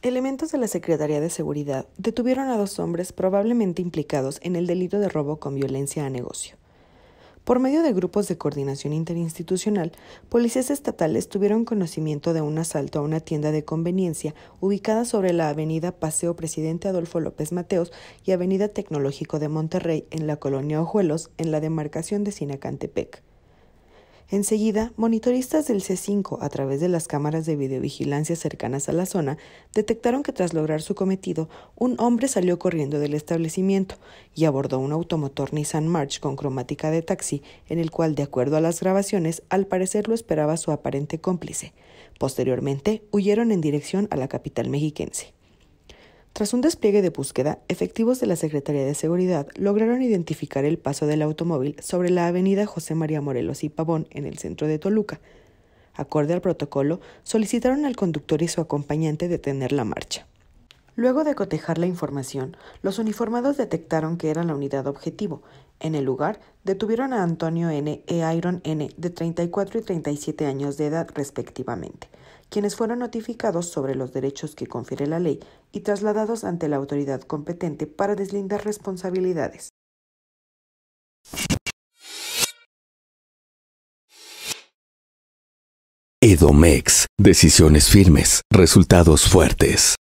Elementos de la Secretaría de Seguridad detuvieron a dos hombres probablemente implicados en el delito de robo con violencia a negocio. Por medio de grupos de coordinación interinstitucional, policías estatales tuvieron conocimiento de un asalto a una tienda de conveniencia ubicada sobre la avenida Paseo Presidente Adolfo López Mateos y Avenida Tecnológico de Monterrey en la colonia Ojuelos, en la demarcación de Sinacantepec. Enseguida, monitoristas del C5, a través de las cámaras de videovigilancia cercanas a la zona, detectaron que tras lograr su cometido, un hombre salió corriendo del establecimiento y abordó un automotor Nissan March con cromática de taxi, en el cual, de acuerdo a las grabaciones, al parecer lo esperaba su aparente cómplice. Posteriormente, huyeron en dirección a la capital mexiquense. Tras un despliegue de búsqueda, efectivos de la Secretaría de Seguridad lograron identificar el paso del automóvil sobre la avenida José María Morelos y Pavón, en el centro de Toluca. Acorde al protocolo, solicitaron al conductor y su acompañante detener la marcha. Luego de cotejar la información, los uniformados detectaron que era la unidad objetivo. En el lugar, detuvieron a Antonio N. e Iron N. de 34 y 37 años de edad respectivamente, quienes fueron notificados sobre los derechos que confiere la ley y trasladados ante la autoridad competente para deslindar responsabilidades. Edomex. Decisiones firmes, resultados fuertes.